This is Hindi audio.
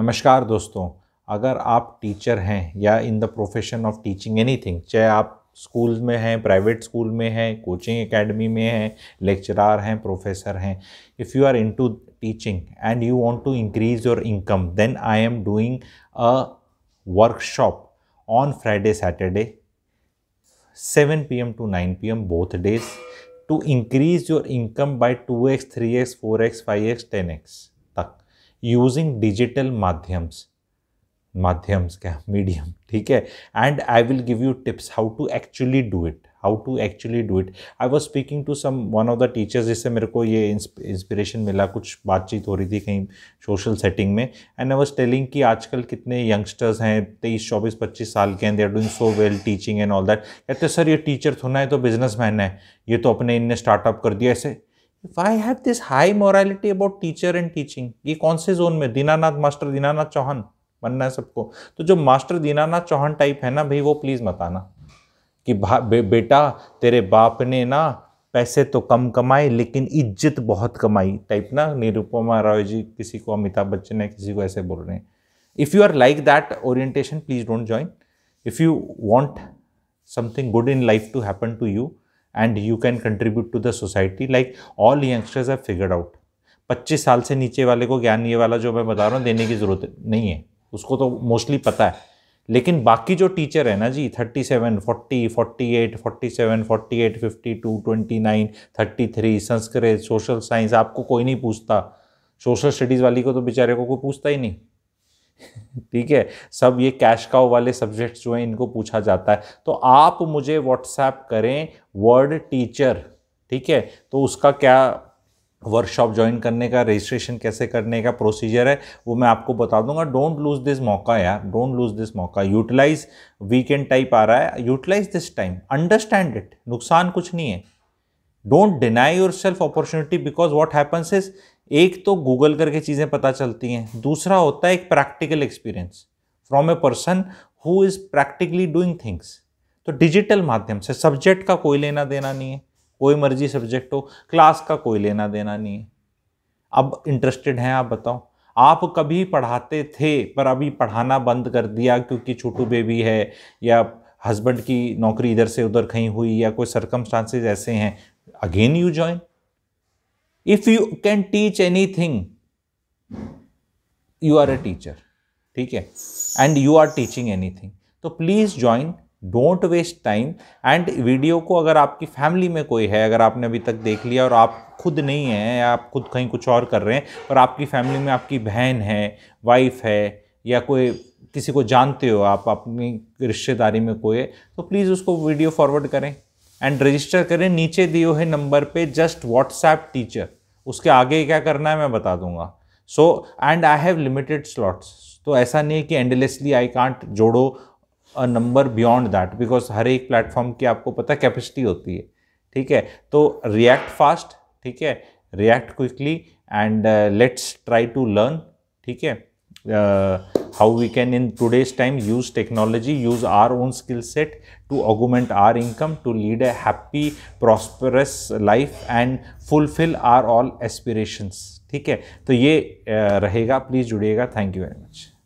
नमस्कार दोस्तों अगर आप टीचर हैं या in the profession of teaching anything चाहे आप स्कूल में हैं प्राइवेट स्कूल में हैं कोचिंग एकेडमी में हैं लेक्चरार हैं प्रोफेसर हैं if you are into teaching and you want to increase your income then I am doing a workshop on Friday Saturday 7 pm to 9 pm income by to increase your income by 2x, 3x, 4x, 5x, 10x. Using digital माध्यम्स माध्यम्स क्या मीडियम ठीक है and I will give you tips how to actually do it how to actually do it I was speaking to some one of the teachers जिससे मेरे को ये इंस्पिरेशन मिला कुछ बातचीत हो रही थी कहीं सोशल सेटिंग में एंड आई वॉज टेलिंग कि आजकल कितने यंगस्टर्स हैं तेईस चौबीस पच्चीस साल के हैं they are doing so well teaching and all that कहते सर ये टीचर थोड़ा है तो बिजनेस मैन है ये तो अपने इनने स्टार्टअप कर दिया ऐसे if I have this high morality about teacher and teaching ये कौन से जोन में दीनानाथ मास्टर दीनानाथ चौहान बनना है सबको तो जो मास्टर दीनानाथ चौहान टाइप है ना भाई वो प्लीज़ मत आना कि बे, बेटा तेरे बाप ने ना पैसे तो कम कमाए लेकिन इज्जत बहुत कमाई टाइप ना निरुपमा रॉय जी किसी को अमिताभ बच्चन है किसी को ऐसे बोल रहे हैं if you are like that orientation please don't join if you want something good in life to happen to you and you can contribute to the society like all youngsters have figured out पच्चीस साल से नीचे वाले को ज्ञान ये वाला जो मैं बता रहा हूँ देने की ज़रूरत नहीं है उसको तो मोस्टली पता है लेकिन बाकी जो टीचर है ना जी thirty seven seven forty forty forty eight forty eight fifty two twenty nine thirty three Sanskrit social science आपको कोई नहीं पूछता सोशल स्टडीज़ वाली को तो बेचारे को कोई पूछता ही नहीं ठीक है सब ये कैश काउ वाले सब्जेक्ट्स जो हैं इनको पूछा जाता है तो आप मुझे व्हाट्सएप करें वर्ड टीचर ठीक है तो उसका क्या वर्कशॉप ज्वाइन करने का रजिस्ट्रेशन कैसे करने का प्रोसीजर है वो मैं आपको बता दूंगा डोंट लूज़ दिस मौका यार डोंट लूज़ दिस मौका यूटिलाइज वीकेंड टाइप आ रहा है utilize this time understand it नुकसान कुछ नहीं है don't deny yourself opportunity because what happens is एक तो गूगल करके चीज़ें पता चलती हैं दूसरा होता है एक practical experience from a person who is practically doing things तो डिजिटल माध्यम से सब्जेक्ट का कोई लेना देना नहीं है कोई मर्जी सब्जेक्ट हो क्लास का कोई लेना देना नहीं है अब इंटरेस्टेड हैं आप बताओ आप कभी पढ़ाते थे पर अभी पढ़ाना बंद कर दिया क्योंकि छोटू बेबी है या हस्बैंड की नौकरी इधर से उधर कहीं हुई या कोई सरकमस्टांसेज ऐसे हैं again you join if you can teach anything you are a teacher ठीक है and you are teaching anything तो please join don't waste time and video को अगर आपकी फैमिली में कोई है अगर आपने अभी तक देख लिया और आप खुद नहीं हैं या आप खुद कहीं कुछ और कर रहे हैं और आपकी फैमिली में आपकी बहन है वाइफ है या कोई किसी को जानते हो आप अपनी रिश्तेदारी में कोई है तो प्लीज़ उसको वीडियो फॉरवर्ड करें एंड रजिस्टर करें नीचे दिए हुए नंबर पे जस्ट व्हाट्सएप टीचर उसके आगे क्या करना है मैं बता दूंगा so and I have limited slots तो ऐसा नहीं है कि एंडलेसली आई कांट जोड़ो a number beyond that because हर एक प्लेटफॉर्म की आपको पता है कैपेसिटी होती है ठीक है तो रिएक्ट फास्ट ठीक है react quickly and let's try to learn ठीक है uh, how we can in today's time use technology, use our own skill set to augment our income, to lead a happy, prosperous life and fulfill our all aspirations. ठीक है तो ये रहेगा प्लीज़ जुड़िएगा थैंक यू वेरी मच